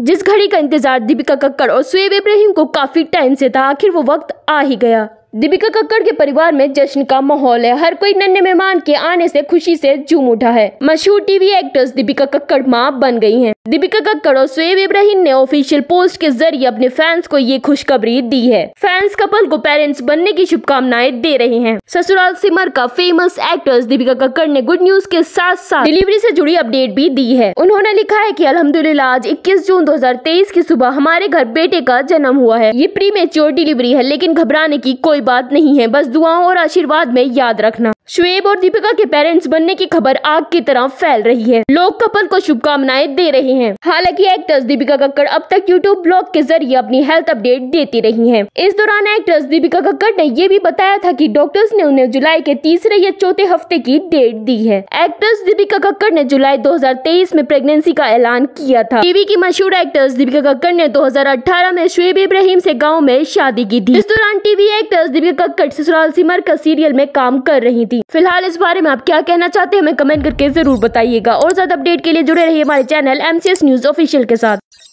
जिस घड़ी का इंतजार दीपिका कक्कड़ और सुब इब्राहिम को काफी टाइम से था आखिर वो वक्त आ ही गया दीपिका कक्कड़ के परिवार में जश्न का माहौल है हर कोई नन्हे मेहमान के आने से खुशी से झूम उठा है मशहूर टीवी एक्ट्रेस दीपिका कक्कड़ मां बन गई हैं। दीपिका कक्कड़ और सुब इब्राहिम ने ऑफिशियल पोस्ट के जरिए अपने फैंस को ये खुशखबरी दी है फैंस कपल को पेरेंट्स बनने की शुभकामनाएं दे रहे हैं ससुराल सिमर का फेमस एक्ट्रेस दीपिका कक्कड़ ने गुड न्यूज के साथ साथ डिलीवरी ऐसी जुड़ी अपडेट भी दी है उन्होंने लिखा है की अलहमदुल्ला आज इक्कीस जून दो की सुबह हमारे घर बेटे का जन्म हुआ है ये प्री डिलीवरी है लेकिन घबराने की कोई बात नहीं है बस दुआओं और आशीर्वाद में याद रखना शुएब और दीपिका के पेरेंट्स बनने की खबर आग की तरह फैल रही है लोग कपल को शुभकामनाएं दे रहे हैं हालांकि एक्ट्रेस दीपिका कक्कड़ अब तक यूट्यूब ब्लॉग के जरिए अपनी हेल्थ अपडेट देती रही हैं। इस दौरान एक्ट्रेस दीपिका कक्कड़ ने ये भी बताया था कि डॉक्टर्स ने उन्हें जुलाई के तीसरे या चौथे हफ्ते की डेट दी है एक्ट्रेस दीपिका कक्कड़ ने जुलाई दो में प्रेगनेंसी का ऐलान किया था टीवी की मशहूर एक्ट्रेस दीपिका कक्कड़ ने दो में शुएब इब्राहिम ऐसी गाँव में शादी की थी इस दौरान टीवी एक्ट्रेस दीपिका कक्कड़ ससुराल सिमर का सीरियल में काम कर रही थी फिलहाल इस बारे में आप क्या कहना चाहते हैं हमें कमेंट करके जरूर बताइएगा और ज्यादा अपडेट के लिए जुड़े रहिए हमारे चैनल एम न्यूज ऑफिशियल के साथ